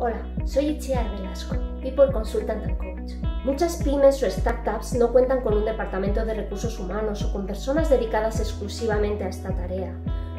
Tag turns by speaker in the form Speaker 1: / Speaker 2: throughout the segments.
Speaker 1: Hola, soy Itziar Velasco, People Consultant and Coach. Muchas pymes o startups no cuentan con un departamento de recursos humanos o con personas dedicadas exclusivamente a esta tarea.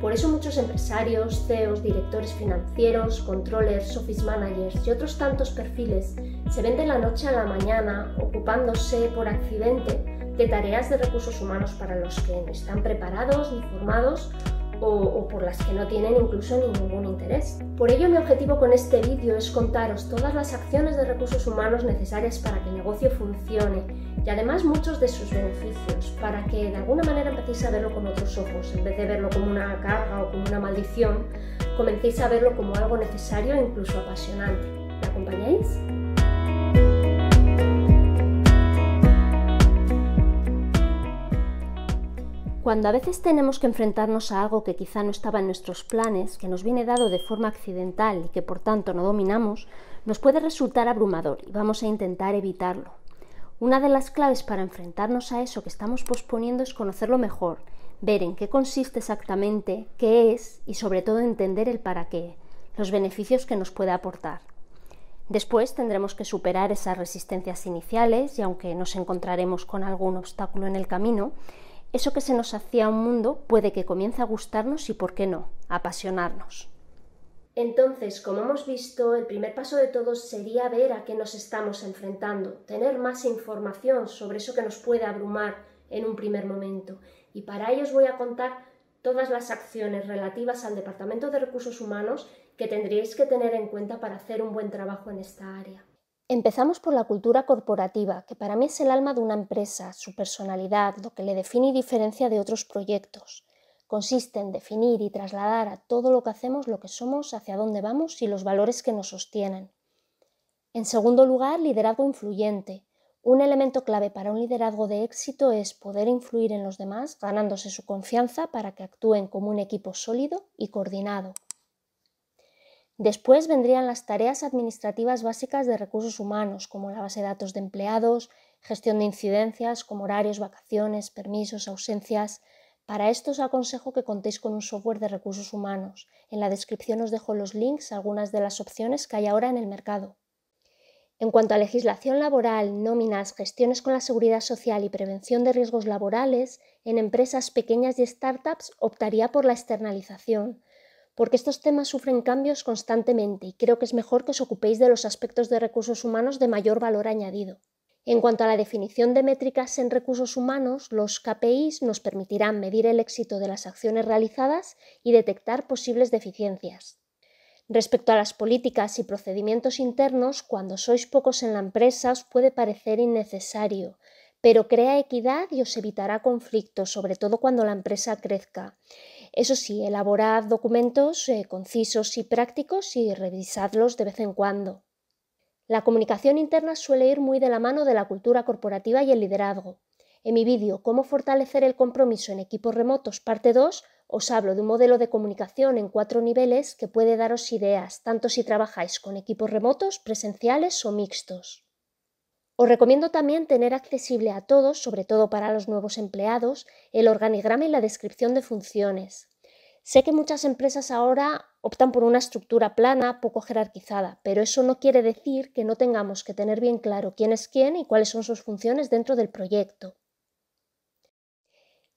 Speaker 1: Por eso muchos empresarios, CEOs, directores financieros, controllers, office managers y otros tantos perfiles se ven de la noche a la mañana ocupándose por accidente de tareas de recursos humanos para los que no están preparados ni formados o, por las que no tienen incluso ningún interés. Por ello mi objetivo con este vídeo es contaros todas las acciones de recursos humanos necesarias para que el negocio funcione y además muchos de sus beneficios, para que de alguna manera empecéis a verlo con otros ojos, en vez de verlo como una carga o como una maldición, comencéis a verlo como algo necesario e incluso apasionante. ¿Me acompañáis? Cuando a veces tenemos que enfrentarnos a algo que quizá no estaba en nuestros planes, que nos viene dado de forma accidental y que por tanto no dominamos, nos puede resultar abrumador y vamos a intentar evitarlo. Una de las claves para enfrentarnos a eso que estamos posponiendo es conocerlo mejor, ver en qué consiste exactamente, qué es y sobre todo entender el para qué, los beneficios que nos puede aportar. Después tendremos que superar esas resistencias iniciales y aunque nos encontraremos con algún obstáculo en el camino, eso que se nos hacía un mundo puede que comience a gustarnos y, por qué no, a apasionarnos. Entonces, como hemos visto, el primer paso de todos sería ver a qué nos estamos enfrentando, tener más información sobre eso que nos puede abrumar en un primer momento. Y para ello os voy a contar todas las acciones relativas al Departamento de Recursos Humanos que tendríais que tener en cuenta para hacer un buen trabajo en esta área. Empezamos por la cultura corporativa, que para mí es el alma de una empresa, su personalidad, lo que le define y diferencia de otros proyectos. Consiste en definir y trasladar a todo lo que hacemos lo que somos, hacia dónde vamos y los valores que nos sostienen. En segundo lugar, liderazgo influyente. Un elemento clave para un liderazgo de éxito es poder influir en los demás, ganándose su confianza para que actúen como un equipo sólido y coordinado. Después vendrían las tareas administrativas básicas de recursos humanos, como la base de datos de empleados, gestión de incidencias, como horarios, vacaciones, permisos, ausencias. Para esto os aconsejo que contéis con un software de recursos humanos. En la descripción os dejo los links a algunas de las opciones que hay ahora en el mercado. En cuanto a legislación laboral, nóminas, gestiones con la seguridad social y prevención de riesgos laborales, en empresas pequeñas y startups optaría por la externalización porque estos temas sufren cambios constantemente y creo que es mejor que os ocupéis de los aspectos de recursos humanos de mayor valor añadido. En cuanto a la definición de métricas en recursos humanos, los KPIs nos permitirán medir el éxito de las acciones realizadas y detectar posibles deficiencias. Respecto a las políticas y procedimientos internos, cuando sois pocos en la empresa os puede parecer innecesario, pero crea equidad y os evitará conflictos, sobre todo cuando la empresa crezca. Eso sí, elaborad documentos eh, concisos y prácticos y revisadlos de vez en cuando. La comunicación interna suele ir muy de la mano de la cultura corporativa y el liderazgo. En mi vídeo Cómo fortalecer el compromiso en equipos remotos, parte 2, os hablo de un modelo de comunicación en cuatro niveles que puede daros ideas, tanto si trabajáis con equipos remotos, presenciales o mixtos. Os recomiendo también tener accesible a todos, sobre todo para los nuevos empleados, el organigrama y la descripción de funciones. Sé que muchas empresas ahora optan por una estructura plana, poco jerarquizada, pero eso no quiere decir que no tengamos que tener bien claro quién es quién y cuáles son sus funciones dentro del proyecto.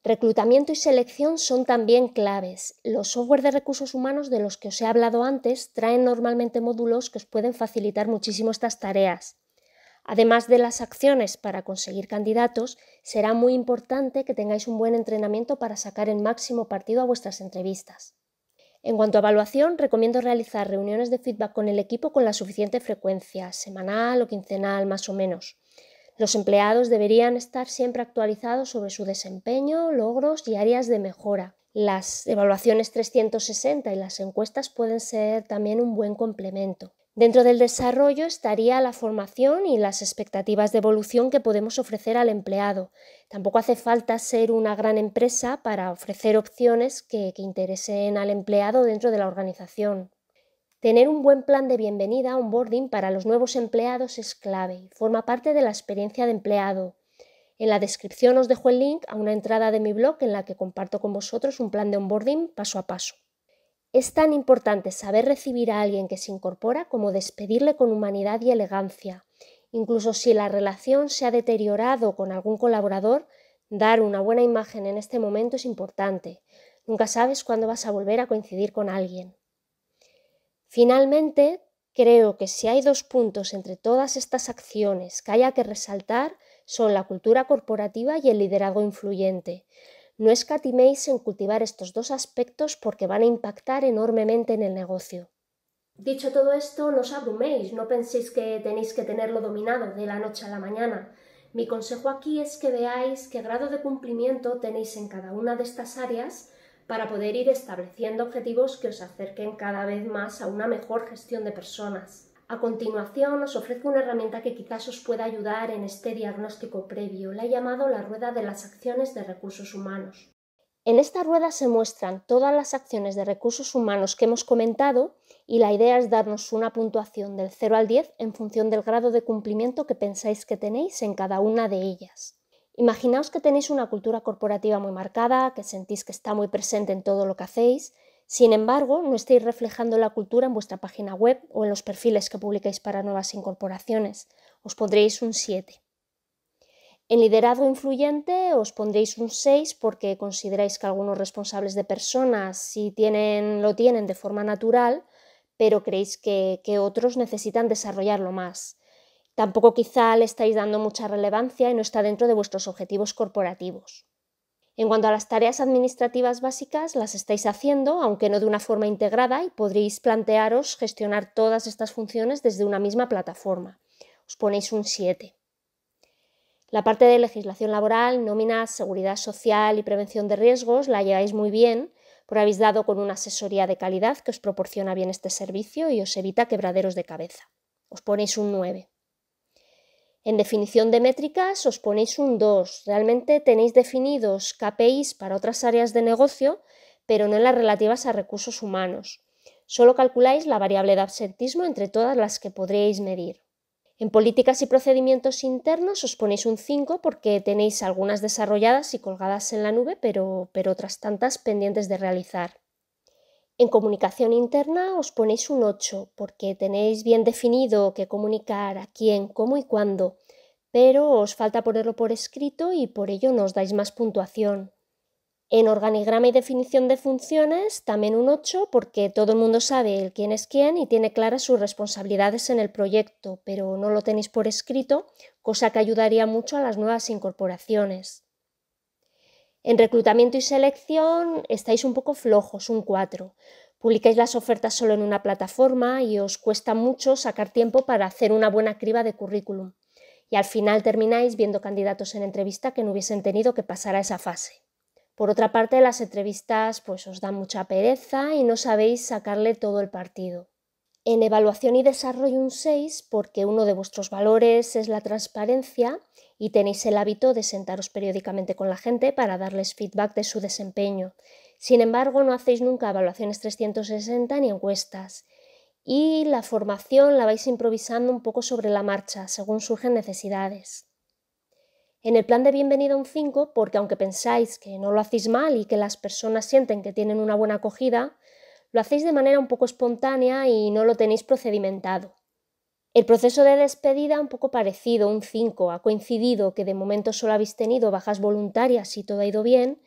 Speaker 1: Reclutamiento y selección son también claves. Los software de recursos humanos de los que os he hablado antes traen normalmente módulos que os pueden facilitar muchísimo estas tareas. Además de las acciones para conseguir candidatos, será muy importante que tengáis un buen entrenamiento para sacar el máximo partido a vuestras entrevistas. En cuanto a evaluación, recomiendo realizar reuniones de feedback con el equipo con la suficiente frecuencia, semanal o quincenal más o menos. Los empleados deberían estar siempre actualizados sobre su desempeño, logros y áreas de mejora. Las evaluaciones 360 y las encuestas pueden ser también un buen complemento. Dentro del desarrollo estaría la formación y las expectativas de evolución que podemos ofrecer al empleado. Tampoco hace falta ser una gran empresa para ofrecer opciones que, interesen al empleado dentro de la organización. Tener un buen plan de bienvenida, onboarding, para los nuevos empleados es clave y forma parte de la experiencia de empleado. En la descripción os dejo el link a una entrada de mi blog en la que comparto con vosotros un plan de onboarding paso a paso. Es tan importante saber recibir a alguien que se incorpora como despedirle con humanidad y elegancia. Incluso si la relación se ha deteriorado con algún colaborador, dar una buena imagen en este momento es importante. Nunca sabes cuándo vas a volver a coincidir con alguien. Finalmente, creo que si hay dos puntos entre todas estas acciones que haya que resaltar, son la cultura corporativa y el liderazgo influyente. No escatiméis en cultivar estos dos aspectos porque van a impactar enormemente en el negocio. Dicho todo esto, no os abruméis, no penséis que tenéis que tenerlo dominado de la noche a la mañana. Mi consejo aquí es que veáis qué grado de cumplimiento tenéis en cada una de estas áreas para poder ir estableciendo objetivos que os acerquen cada vez más a una mejor gestión de personas. A continuación os ofrezco una herramienta que quizás os pueda ayudar en este diagnóstico previo. La he llamado la rueda de las acciones de recursos humanos. En esta rueda se muestran todas las acciones de recursos humanos que hemos comentado y la idea es darnos una puntuación del 0 al 10 en función del grado de cumplimiento que pensáis que tenéis en cada una de ellas. Imaginaos que tenéis una cultura corporativa muy marcada, que sentís que está muy presente en todo lo que hacéis sin embargo, no estáis reflejando la cultura en vuestra página web o en los perfiles que publicáis para nuevas incorporaciones. Os pondréis un 7. En liderazgo influyente os pondréis un 6 porque consideráis que algunos responsables de personas sí tienen, lo tienen de forma natural, pero creéis que otros necesitan desarrollarlo más. Tampoco quizá le estáis dando mucha relevancia y no está dentro de vuestros objetivos corporativos. En cuanto a las tareas administrativas básicas, las estáis haciendo, aunque no de una forma integrada, y podréis plantearos gestionar todas estas funciones desde una misma plataforma. Os ponéis un 7. La parte de legislación laboral, nóminas, seguridad social y prevención de riesgos la lleváis muy bien, porque habéis dado con una asesoría de calidad que os proporciona bien este servicio y os evita quebraderos de cabeza. Os ponéis un 9. En definición de métricas os ponéis un 2. Realmente tenéis definidos KPIs para otras áreas de negocio, pero no en las relativas a recursos humanos. Solo calculáis la variable de absentismo entre todas las que podríais medir. En políticas y procedimientos internos os ponéis un 5 porque tenéis algunas desarrolladas y colgadas en la nube, pero, pero otras tantas pendientes de realizar. En comunicación interna os ponéis un 8 porque tenéis bien definido qué comunicar, a quién, cómo y cuándo, pero os falta ponerlo por escrito y por ello no os dais más puntuación. En organigrama y definición de funciones también un 8 porque todo el mundo sabe el quién es quién y tiene claras sus responsabilidades en el proyecto, pero no lo tenéis por escrito, cosa que ayudaría mucho a las nuevas incorporaciones. En reclutamiento y selección estáis un poco flojos, un 4. Publicáis las ofertas solo en una plataforma y os cuesta mucho sacar tiempo para hacer una buena criba de currículum. Y al final termináis viendo candidatos en entrevista que no hubiesen tenido que pasar a esa fase. Por otra parte, las entrevistas pues os dan mucha pereza y no sabéis sacarle todo el partido. En evaluación y desarrollo un 6 porque uno de vuestros valores es la transparencia y tenéis el hábito de sentaros periódicamente con la gente para darles feedback de su desempeño. Sin embargo, no hacéis nunca evaluaciones 360 ni encuestas. Y la formación la vais improvisando un poco sobre la marcha, según surgen necesidades. En el plan de bienvenida un 5, porque aunque pensáis que no lo hacéis mal y que las personas sienten que tienen una buena acogida, lo hacéis de manera un poco espontánea y no lo tenéis procedimentado. El proceso de despedida un poco parecido, un 5, ha coincidido que de momento solo habéis tenido bajas voluntarias y todo ha ido bien,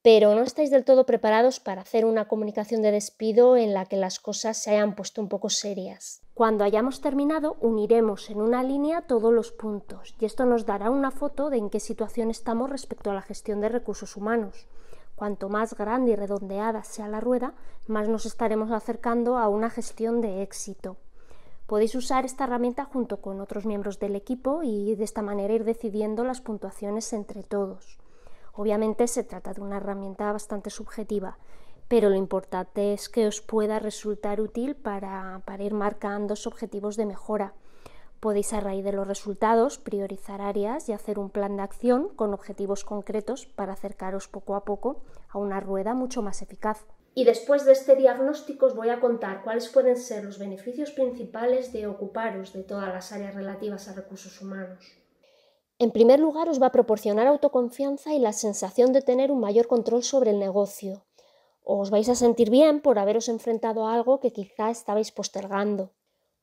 Speaker 1: pero no estáis del todo preparados para hacer una comunicación de despido en la que las cosas se hayan puesto un poco serias. Cuando hayamos terminado, uniremos en una línea todos los puntos y esto nos dará una foto de en qué situación estamos respecto a la gestión de recursos humanos. Cuanto más grande y redondeada sea la rueda, más nos estaremos acercando a una gestión de éxito. Podéis usar esta herramienta junto con otros miembros del equipo y de esta manera ir decidiendo las puntuaciones entre todos. Obviamente se trata de una herramienta bastante subjetiva, pero lo importante es que os pueda resultar útil para, ir marcando objetivos de mejora. Podéis a raíz de los resultados priorizar áreas y hacer un plan de acción con objetivos concretos para acercaros poco a poco a una rueda mucho más eficaz. Y después de este diagnóstico os voy a contar cuáles pueden ser los beneficios principales de ocuparos de todas las áreas relativas a recursos humanos. En primer lugar, os va a proporcionar autoconfianza y la sensación de tener un mayor control sobre el negocio. Os vais a sentir bien por haberos enfrentado a algo que quizá estabais postergando.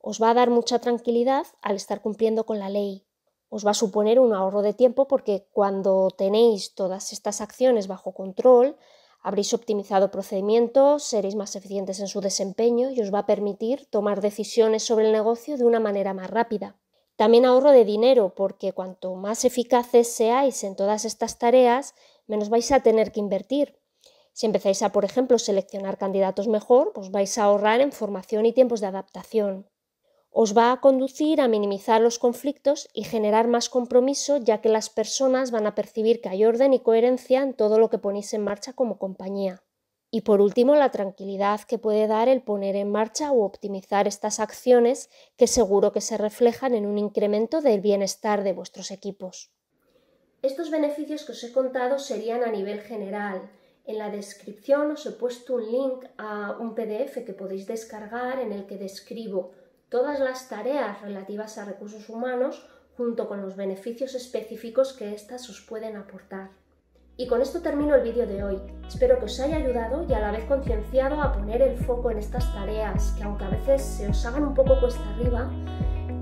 Speaker 1: Os va a dar mucha tranquilidad al estar cumpliendo con la ley. Os va a suponer un ahorro de tiempo porque cuando tenéis todas estas acciones bajo control, habréis optimizado procedimientos, seréis más eficientes en su desempeño y os va a permitir tomar decisiones sobre el negocio de una manera más rápida. También ahorro de dinero, porque cuanto más eficaces seáis en todas estas tareas, menos vais a tener que invertir. Si empezáis a, por ejemplo, seleccionar candidatos mejor, os pues vais a ahorrar en formación y tiempos de adaptación os va a conducir a minimizar los conflictos y generar más compromiso, ya que las personas van a percibir que hay orden y coherencia en todo lo que ponéis en marcha como compañía. Y por último, la tranquilidad que puede dar el poner en marcha o optimizar estas acciones que seguro que se reflejan en un incremento del bienestar de vuestros equipos. Estos beneficios que os he contado serían a nivel general, en la descripción os he puesto un link a un PDF que podéis descargar en el que describo todas las tareas relativas a recursos humanos junto con los beneficios específicos que éstas os pueden aportar. Y con esto termino el vídeo de hoy. Espero que os haya ayudado y a la vez concienciado a poner el foco en estas tareas que aunque a veces se os hagan un poco cuesta arriba,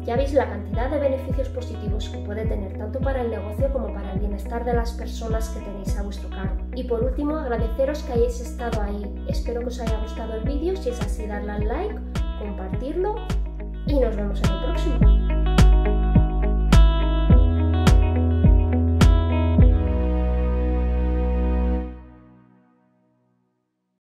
Speaker 1: ya veis la cantidad de beneficios positivos que puede tener tanto para el negocio como para el bienestar de las personas que tenéis a vuestro cargo. Y por último, agradeceros que hayáis estado ahí. Espero que os haya gustado el vídeo. Si es así, darle al like, compartirlo y nos vemos en el próximo.